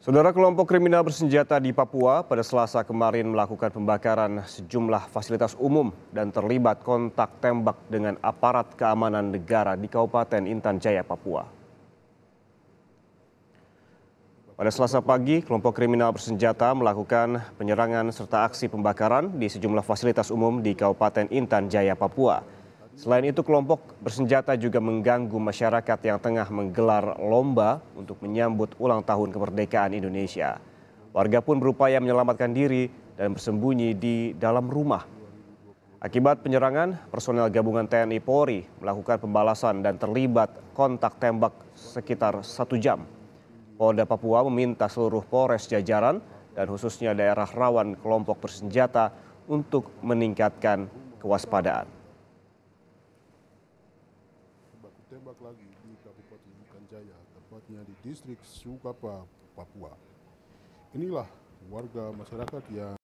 Saudara kelompok kriminal bersenjata di Papua pada selasa kemarin melakukan pembakaran sejumlah fasilitas umum dan terlibat kontak tembak dengan aparat keamanan negara di Kabupaten Intan Jaya, Papua. Pada selasa pagi, kelompok kriminal bersenjata melakukan penyerangan serta aksi pembakaran di sejumlah fasilitas umum di Kabupaten Intan Jaya, Papua. Selain itu, kelompok bersenjata juga mengganggu masyarakat yang tengah menggelar lomba untuk menyambut ulang tahun kemerdekaan Indonesia. Warga pun berupaya menyelamatkan diri dan bersembunyi di dalam rumah. Akibat penyerangan, personel gabungan TNI Polri melakukan pembalasan dan terlibat kontak tembak sekitar satu jam. Polda Papua meminta seluruh Polres jajaran dan khususnya daerah rawan kelompok bersenjata untuk meningkatkan kewaspadaan. tembak lagi di Kabupaten Bukan Jaya, tepatnya di distrik Sukapa, Papua. Inilah warga masyarakat yang